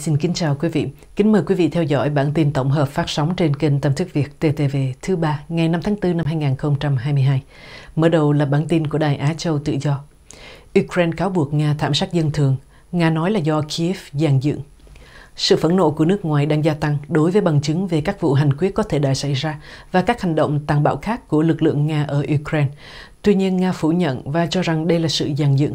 xin kính chào quý vị. Kính mời quý vị theo dõi bản tin tổng hợp phát sóng trên kênh Tâm thức Việt TTV thứ ba ngày 5 tháng 4 năm 2022. Mở đầu là bản tin của Đài Á Châu Tự Do. Ukraine cáo buộc Nga thảm sát dân thường, Nga nói là do Kiev dàn dựng. Sự phẫn nộ của nước ngoài đang gia tăng đối với bằng chứng về các vụ hành quyết có thể đã xảy ra và các hành động tàn bạo khác của lực lượng Nga ở Ukraine. Tuy nhiên, Nga phủ nhận và cho rằng đây là sự dàn dựng.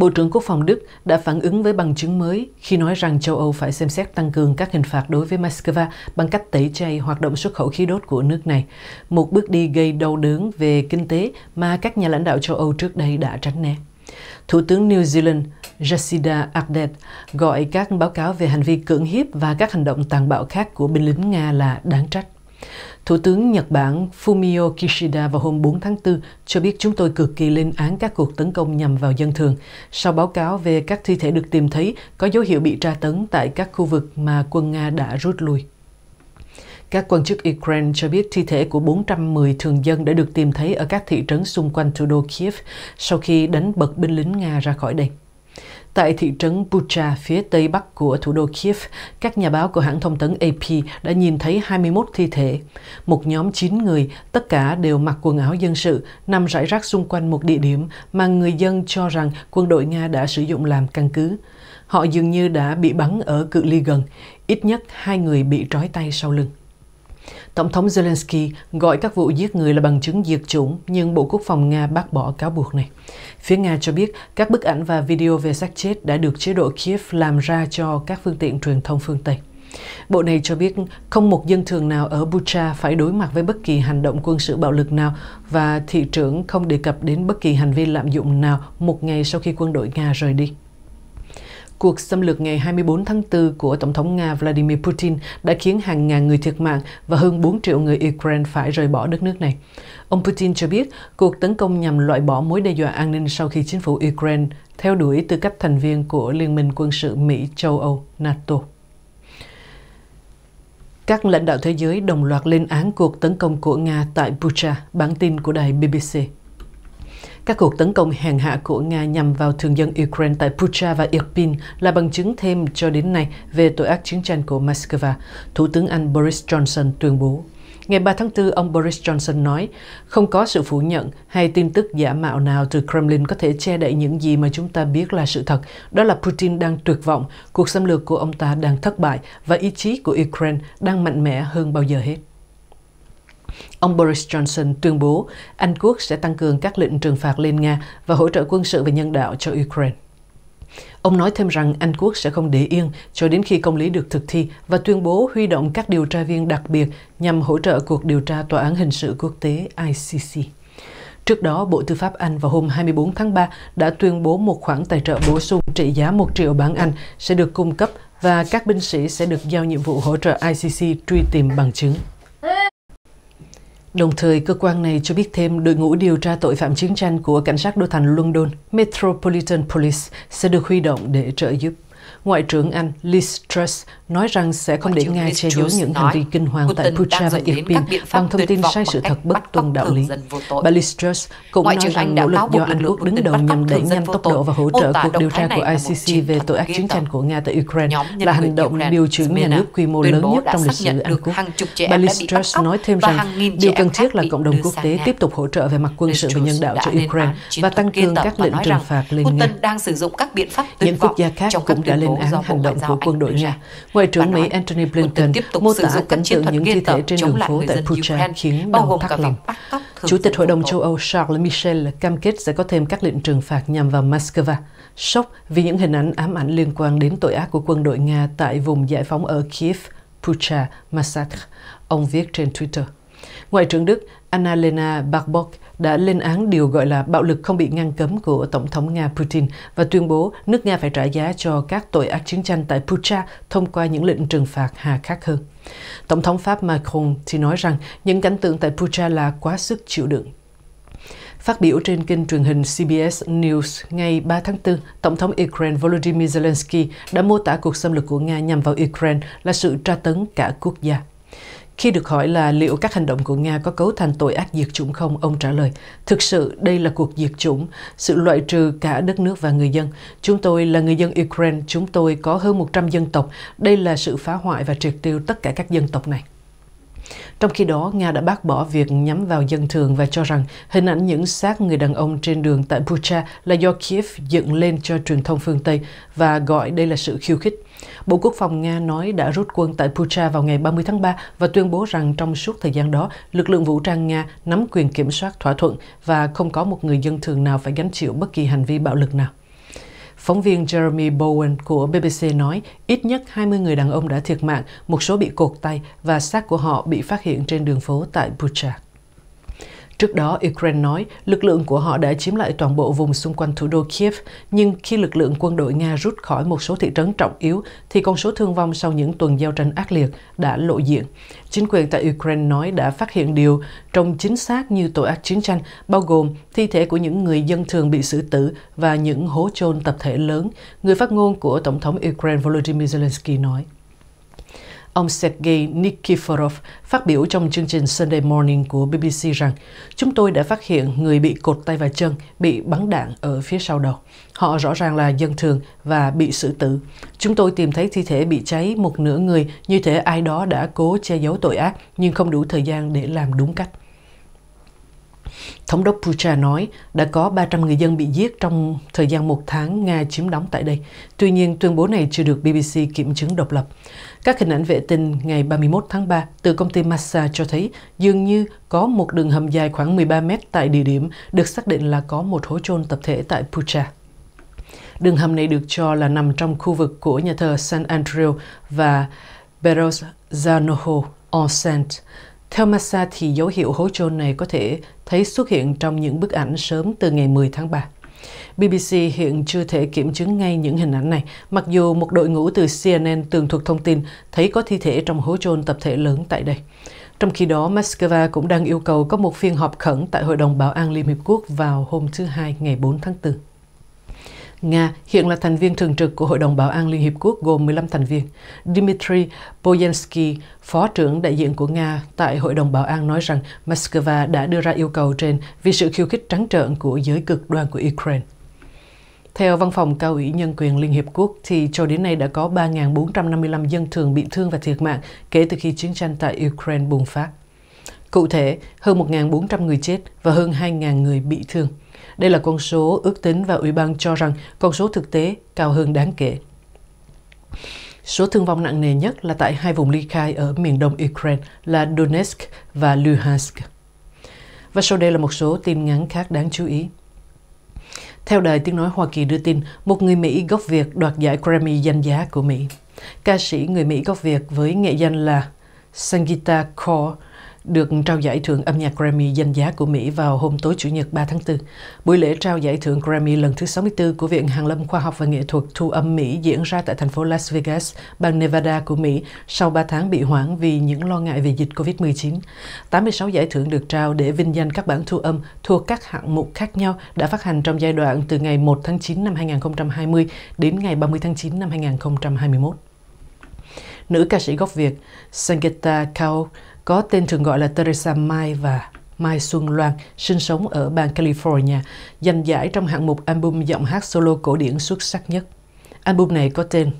Bộ trưởng Quốc phòng Đức đã phản ứng với bằng chứng mới khi nói rằng châu Âu phải xem xét tăng cường các hình phạt đối với Moscow bằng cách tẩy chay hoạt động xuất khẩu khí đốt của nước này, một bước đi gây đau đớn về kinh tế mà các nhà lãnh đạo châu Âu trước đây đã tránh né. Thủ tướng New Zealand Jacinda Ardern gọi các báo cáo về hành vi cưỡng hiếp và các hành động tàn bạo khác của binh lính Nga là đáng trách. Thủ tướng Nhật Bản Fumio Kishida vào hôm 4 tháng 4 cho biết chúng tôi cực kỳ lên án các cuộc tấn công nhằm vào dân thường, sau báo cáo về các thi thể được tìm thấy có dấu hiệu bị tra tấn tại các khu vực mà quân Nga đã rút lui. Các quan chức Ukraine cho biết thi thể của 410 thường dân đã được tìm thấy ở các thị trấn xung quanh thủ đô Kiev sau khi đánh bật binh lính Nga ra khỏi đây. Tại thị trấn Bucha phía tây bắc của thủ đô Kiev, các nhà báo của hãng thông tấn AP đã nhìn thấy 21 thi thể. Một nhóm 9 người, tất cả đều mặc quần áo dân sự, nằm rải rác xung quanh một địa điểm mà người dân cho rằng quân đội Nga đã sử dụng làm căn cứ. Họ dường như đã bị bắn ở cự ly gần, ít nhất hai người bị trói tay sau lưng. Tổng thống Zelensky gọi các vụ giết người là bằng chứng diệt chủng, nhưng Bộ Quốc phòng Nga bác bỏ cáo buộc này. Phía Nga cho biết các bức ảnh và video về xác chết đã được chế độ Kiev làm ra cho các phương tiện truyền thông phương Tây. Bộ này cho biết không một dân thường nào ở Bucha phải đối mặt với bất kỳ hành động quân sự bạo lực nào và thị trưởng không đề cập đến bất kỳ hành vi lạm dụng nào một ngày sau khi quân đội Nga rời đi. Cuộc xâm lược ngày 24 tháng 4 của Tổng thống Nga Vladimir Putin đã khiến hàng ngàn người thiệt mạng và hơn 4 triệu người Ukraine phải rời bỏ đất nước này. Ông Putin cho biết cuộc tấn công nhằm loại bỏ mối đe dọa an ninh sau khi chính phủ Ukraine theo đuổi tư cách thành viên của Liên minh quân sự Mỹ-Châu Âu NATO. Các lãnh đạo thế giới đồng loạt lên án cuộc tấn công của Nga tại Bucha, bản tin của đài BBC. Các cuộc tấn công hàng hạ của Nga nhằm vào thường dân Ukraine tại Pucha và Irpin là bằng chứng thêm cho đến nay về tội ác chiến tranh của Moscow, Thủ tướng Anh Boris Johnson tuyên bố. Ngày 3 tháng 4, ông Boris Johnson nói, không có sự phủ nhận hay tin tức giả mạo nào từ Kremlin có thể che đậy những gì mà chúng ta biết là sự thật. Đó là Putin đang tuyệt vọng, cuộc xâm lược của ông ta đang thất bại và ý chí của Ukraine đang mạnh mẽ hơn bao giờ hết. Ông Boris Johnson tuyên bố Anh Quốc sẽ tăng cường các lệnh trừng phạt lên Nga và hỗ trợ quân sự và nhân đạo cho Ukraine. Ông nói thêm rằng Anh Quốc sẽ không để yên cho đến khi công lý được thực thi và tuyên bố huy động các điều tra viên đặc biệt nhằm hỗ trợ cuộc điều tra Tòa án Hình sự Quốc tế ICC. Trước đó, Bộ Tư pháp Anh vào hôm 24 tháng 3 đã tuyên bố một khoản tài trợ bổ sung trị giá 1 triệu bảng Anh sẽ được cung cấp và các binh sĩ sẽ được giao nhiệm vụ hỗ trợ ICC truy tìm bằng chứng. Đồng thời, cơ quan này cho biết thêm đội ngũ điều tra tội phạm chiến tranh của cảnh sát đô thành London, Metropolitan Police, sẽ được huy động để trợ giúp. Ngoại trưởng Anh Liz Truss nói rằng sẽ không để Nga che giấu những hành vi kinh hoàng tại Pucha và Irpin bằng thông tin sai sự thật bất tuân đạo lý. Bà Liz Truss cũng nói rằng nỗ lực do Anh Quốc đứng đầu nhằm đẩy nhanh tốc độ và hỗ trợ cuộc điều tra của ICC về tội ác chiến tranh của Nga tại Ukraine là hành động điều chuyển nhà nước quy mô lớn nhất trong lịch sử Anh Quốc. Bà Liz Truss nói thêm rằng điều cần thiết là cộng đồng quốc tế tiếp tục hỗ trợ về mặt quân sự và nhân đạo cho Ukraine và tăng cường các lệnh trừng phạt lên Nga. Những quốc gia khác cũng đã lên án hành động của quân đội Nga. Ngoại trưởng Mỹ Antony Blinken tiếp tục mô tả cảnh tượng những thi thể trên đường phố tại putin khiến gồm thắt lòng. Chủ tịch Hội đồng châu Âu Charles Michel cam kết sẽ có thêm các lệnh trừng phạt nhằm vào Moscow. Sốc vì những hình ảnh ám ảnh liên quan đến tội ác của quân đội Nga tại vùng giải phóng ở Kiev, Pucha, Massacre, ông viết trên Twitter. Ngoại trưởng Đức Annalena Baerbock đã lên án điều gọi là bạo lực không bị ngăn cấm của Tổng thống Nga Putin và tuyên bố nước Nga phải trả giá cho các tội ác chiến tranh tại Pucha thông qua những lệnh trừng phạt hà khắc hơn. Tổng thống Pháp Macron thì nói rằng những cảnh tượng tại Pucha là quá sức chịu đựng. Phát biểu trên kênh truyền hình CBS News ngày 3 tháng 4, Tổng thống Ukraine Volodymyr Zelensky đã mô tả cuộc xâm lược của Nga nhằm vào Ukraine là sự tra tấn cả quốc gia. Khi được hỏi là liệu các hành động của Nga có cấu thành tội ác diệt chủng không, ông trả lời, thực sự đây là cuộc diệt chủng, sự loại trừ cả đất nước và người dân. Chúng tôi là người dân Ukraine, chúng tôi có hơn 100 dân tộc, đây là sự phá hoại và triệt tiêu tất cả các dân tộc này. Trong khi đó, Nga đã bác bỏ việc nhắm vào dân thường và cho rằng hình ảnh những xác người đàn ông trên đường tại Bucha là do Kiev dựng lên cho truyền thông phương Tây và gọi đây là sự khiêu khích. Bộ Quốc phòng Nga nói đã rút quân tại Pucha vào ngày 30 tháng 3 và tuyên bố rằng trong suốt thời gian đó, lực lượng vũ trang Nga nắm quyền kiểm soát thỏa thuận và không có một người dân thường nào phải gánh chịu bất kỳ hành vi bạo lực nào. Phóng viên Jeremy Bowen của BBC nói ít nhất 20 người đàn ông đã thiệt mạng, một số bị cột tay và xác của họ bị phát hiện trên đường phố tại Bucha. Trước đó, Ukraine nói lực lượng của họ đã chiếm lại toàn bộ vùng xung quanh thủ đô Kiev, nhưng khi lực lượng quân đội Nga rút khỏi một số thị trấn trọng yếu, thì con số thương vong sau những tuần giao tranh ác liệt đã lộ diện. Chính quyền tại Ukraine nói đã phát hiện điều trong chính xác như tội ác chiến tranh, bao gồm thi thể của những người dân thường bị xử tử và những hố chôn tập thể lớn, người phát ngôn của Tổng thống Ukraine Volodymyr Zelensky nói. Ông Sergei Nikiforov phát biểu trong chương trình Sunday Morning của BBC rằng chúng tôi đã phát hiện người bị cột tay và chân bị bắn đạn ở phía sau đầu. Họ rõ ràng là dân thường và bị xử tử. Chúng tôi tìm thấy thi thể bị cháy một nửa người như thể ai đó đã cố che giấu tội ác nhưng không đủ thời gian để làm đúng cách. Thống đốc Pucha nói đã có 300 người dân bị giết trong thời gian một tháng Nga chiếm đóng tại đây. Tuy nhiên, tuyên bố này chưa được BBC kiểm chứng độc lập. Các hình ảnh vệ tinh ngày 31 tháng 3 từ công ty Massa cho thấy dường như có một đường hầm dài khoảng 13 mét tại địa điểm được xác định là có một hố chôn tập thể tại Pucha. Đường hầm này được cho là nằm trong khu vực của nhà thờ San Andrew và Beros Zanoho Onsen. Theo Massa thì dấu hiệu hố trôn này có thể thấy xuất hiện trong những bức ảnh sớm từ ngày 10 tháng 3. BBC hiện chưa thể kiểm chứng ngay những hình ảnh này, mặc dù một đội ngũ từ CNN tường thuật thông tin thấy có thi thể trong hố trôn tập thể lớn tại đây. Trong khi đó, Moscow cũng đang yêu cầu có một phiên họp khẩn tại Hội đồng Bảo an Liên Hiệp Quốc vào hôm thứ Hai ngày 4 tháng 4. Nga hiện là thành viên thường trực của Hội đồng Bảo an Liên Hiệp Quốc gồm 15 thành viên. Dmitry Poyensky, phó trưởng đại diện của Nga tại Hội đồng Bảo an nói rằng Moscow đã đưa ra yêu cầu trên vì sự khiêu khích trắng trợn của giới cực đoan của Ukraine. Theo Văn phòng Cao ủy Nhân quyền Liên Hiệp Quốc, thì cho đến nay đã có 3.455 dân thường bị thương và thiệt mạng kể từ khi chiến tranh tại Ukraine bùng phát. Cụ thể, hơn 1.400 người chết và hơn 2.000 người bị thương. Đây là con số ước tính và Ủy ban cho rằng con số thực tế cao hơn đáng kể. Số thương vong nặng nề nhất là tại hai vùng ly khai ở miền đông Ukraine là Donetsk và Luhansk. Và sau đây là một số tin ngắn khác đáng chú ý. Theo đài tiếng nói Hoa Kỳ đưa tin, một người Mỹ gốc Việt đoạt giải Grammy danh giá của Mỹ. Ca sĩ người Mỹ gốc Việt với nghệ danh là Sangeeta Kaur được trao giải thưởng âm nhạc Grammy danh giá của Mỹ vào hôm tối Chủ nhật 3 tháng 4. Buổi lễ trao giải thưởng Grammy lần thứ 64 của Viện Hàn lâm Khoa học và Nghệ thuật Thu âm Mỹ diễn ra tại thành phố Las Vegas, bang Nevada của Mỹ sau 3 tháng bị hoãn vì những lo ngại về dịch COVID-19. 86 giải thưởng được trao để vinh danh các bản thu âm thuộc các hạng mục khác nhau đã phát hành trong giai đoạn từ ngày 1 tháng 9 năm 2020 đến ngày 30 tháng 9 năm 2021 nữ ca sĩ gốc Việt Sangeeta Kao có tên thường gọi là Teresa Mai và Mai Xuân Loan, sinh sống ở bang California, giành giải trong hạng mục album giọng hát solo cổ điển xuất sắc nhất. Album này có tên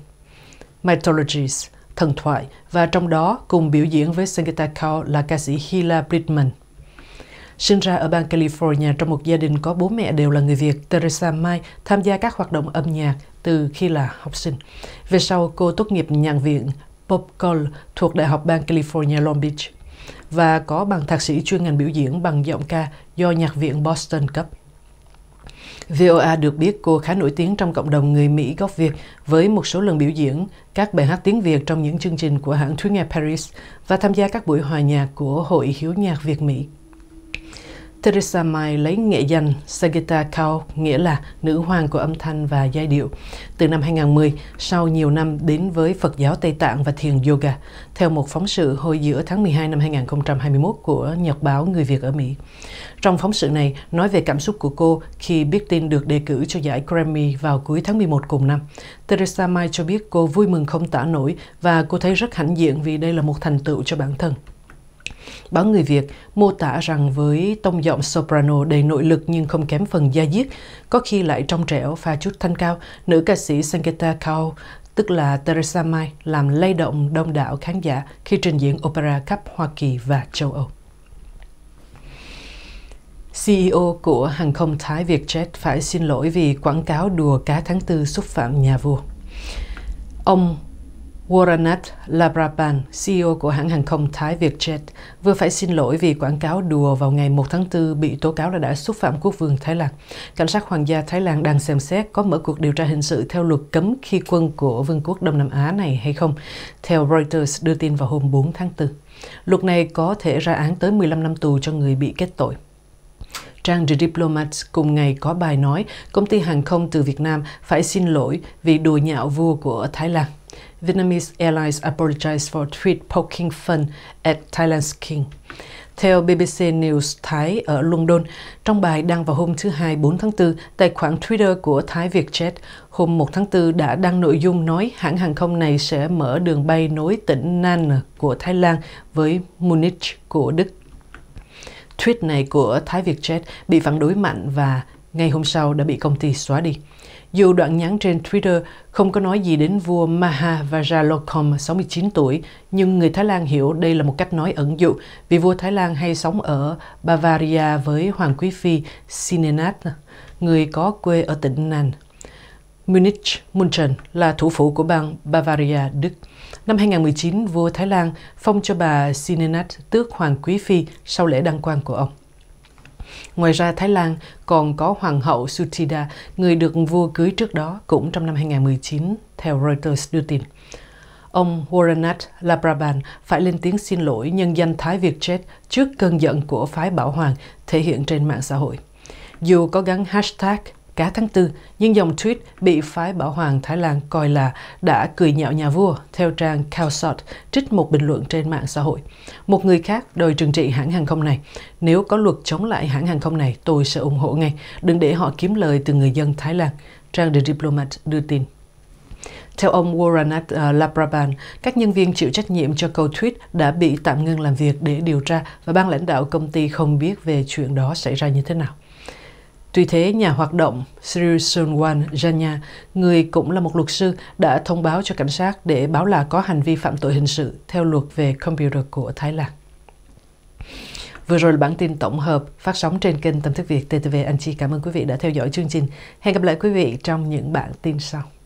Mythologies, Thần Thoại, và trong đó cùng biểu diễn với Sangita Kaur là ca sĩ Hila Bridman. Sinh ra ở bang California trong một gia đình có bố mẹ đều là người Việt, Teresa Mai tham gia các hoạt động âm nhạc từ khi là học sinh. Về sau, cô tốt nghiệp nhạc viện Pop Call thuộc Đại học bang California Long Beach và có bằng thạc sĩ chuyên ngành biểu diễn bằng giọng ca do Nhạc viện Boston cấp. VOA được biết cô khá nổi tiếng trong cộng đồng người Mỹ gốc Việt với một số lần biểu diễn các bài hát tiếng Việt trong những chương trình của hãng Thúy Nga Paris và tham gia các buổi hòa nhạc của Hội Hiếu Nhạc Việt Mỹ. Theresa May lấy nghệ danh Sagita Kao, nghĩa là nữ hoàng của âm thanh và giai điệu, từ năm 2010, sau nhiều năm đến với Phật giáo Tây Tạng và thiền yoga, theo một phóng sự hồi giữa tháng 12 năm 2021 của Nhật báo Người Việt ở Mỹ. Trong phóng sự này, nói về cảm xúc của cô khi biết tin được đề cử cho giải Grammy vào cuối tháng 11 cùng năm. Teresa May cho biết cô vui mừng không tả nổi và cô thấy rất hãnh diện vì đây là một thành tựu cho bản thân. Báo Người Việt mô tả rằng với tông giọng soprano đầy nội lực nhưng không kém phần da diết, có khi lại trong trẻo pha chút thanh cao, nữ ca sĩ Sangeeta Kaur tức là Teresa Mai làm lay động đông đảo khán giả khi trình diễn opera khắp Hoa Kỳ và châu Âu. CEO của hàng không Thái Vietjet phải xin lỗi vì quảng cáo đùa cá tháng tư xúc phạm nhà vua. Ông Waranath Labraban, CEO của hãng hàng không Thái Vietjet, vừa phải xin lỗi vì quảng cáo đùa vào ngày 1 tháng 4 bị tố cáo là đã xúc phạm quốc vương Thái Lan. Cảnh sát Hoàng gia Thái Lan đang xem xét có mở cuộc điều tra hình sự theo luật cấm khi quân của Vương quốc Đông Nam Á này hay không, theo Reuters đưa tin vào hôm 4 tháng 4. Luật này có thể ra án tới 15 năm tù cho người bị kết tội. Trang The Diplomat cùng ngày có bài nói công ty hàng không từ Việt Nam phải xin lỗi vì đùa nhạo vua của Thái Lan. Vietnamese Airlines apologized for tweet poking fun at Thailand's king. Theo BBC News Thái ở London, trong bài đăng vào hôm thứ Hai 4 tháng 4, tài khoản Twitter của Thái Vietjet hôm 1 tháng 4 đã đăng nội dung nói hãng hàng không này sẽ mở đường bay nối tỉnh Nan của Thái Lan với Munich của Đức. Tweet này của Thái Việt Vietjet bị phản đối mạnh và ngay hôm sau đã bị công ty xóa đi. Dù đoạn nhắn trên Twitter không có nói gì đến vua Maha Vajralongkorn 69 tuổi, nhưng người Thái Lan hiểu đây là một cách nói ẩn dụ vì vua Thái Lan hay sống ở Bavaria với Hoàng Quý Phi Sinenat, người có quê ở tỉnh Nan. Munich, München là thủ phủ của bang Bavaria, Đức. Năm 2019, vua Thái Lan phong cho bà Sinenat tước hoàng quý phi sau lễ đăng quang của ông. Ngoài ra, Thái Lan còn có Hoàng hậu Sutida, người được vua cưới trước đó cũng trong năm 2019, theo Reuters đưa tin. Ông Waranath Labraban phải lên tiếng xin lỗi nhân danh Thái Việt Vietjet trước cơn giận của phái Bảo Hoàng thể hiện trên mạng xã hội. Dù có gắn hashtag cả tháng 4, nhưng dòng tweet bị phái bảo hoàng Thái Lan coi là đã cười nhạo nhà vua theo trang Kalsot trích một bình luận trên mạng xã hội. Một người khác đòi trừng trị hãng hàng không này. Nếu có luật chống lại hãng hàng không này, tôi sẽ ủng hộ ngay. Đừng để họ kiếm lời từ người dân Thái Lan. Trang The Diplomat đưa tin. Theo ông Waranath uh, ờ, Lapraban, các nhân viên chịu trách nhiệm cho câu tweet đã bị tạm ngưng làm việc để điều tra và ban lãnh đạo công ty không biết về chuyện đó xảy ra như thế nào. Tuy thế, nhà hoạt động Sirisunwan Janya, người cũng là một luật sư, đã thông báo cho cảnh sát để báo là có hành vi phạm tội hình sự theo luật về computer của Thái Lan. Vừa rồi là bản tin tổng hợp phát sóng trên kênh Tâm thức Việt TTV. Anh Chi cảm ơn quý vị đã theo dõi chương trình. Hẹn gặp lại quý vị trong những bản tin sau.